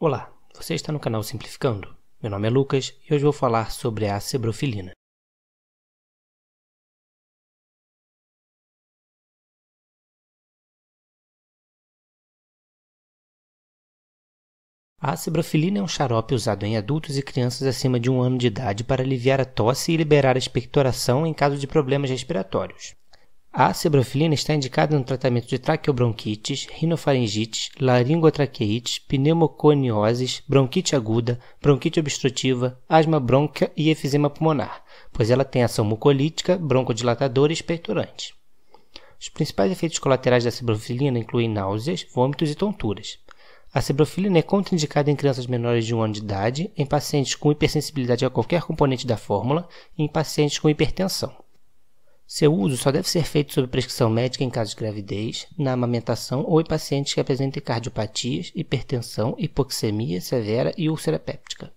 Olá, você está no canal Simplificando. Meu nome é Lucas e hoje vou falar sobre a cebrofilina. A cebrofilina é um xarope usado em adultos e crianças acima de um ano de idade para aliviar a tosse e liberar a expectoração em caso de problemas respiratórios. A cebrofilina está indicada no tratamento de traqueobronquites, rinofaringites, laringotraqueites, pneumoconioses, bronquite aguda, bronquite obstrutiva, asma bronca e efizema pulmonar, pois ela tem ação mucolítica, broncodilatadora e expectorante. Os principais efeitos colaterais da cebrofilina incluem náuseas, vômitos e tonturas. A cebrofilina é contraindicada em crianças menores de 1 ano de idade, em pacientes com hipersensibilidade a qualquer componente da fórmula e em pacientes com hipertensão. Seu uso só deve ser feito sob prescrição médica em casos de gravidez, na amamentação ou em pacientes que apresentem cardiopatias, hipertensão, hipoxemia severa e úlcera péptica.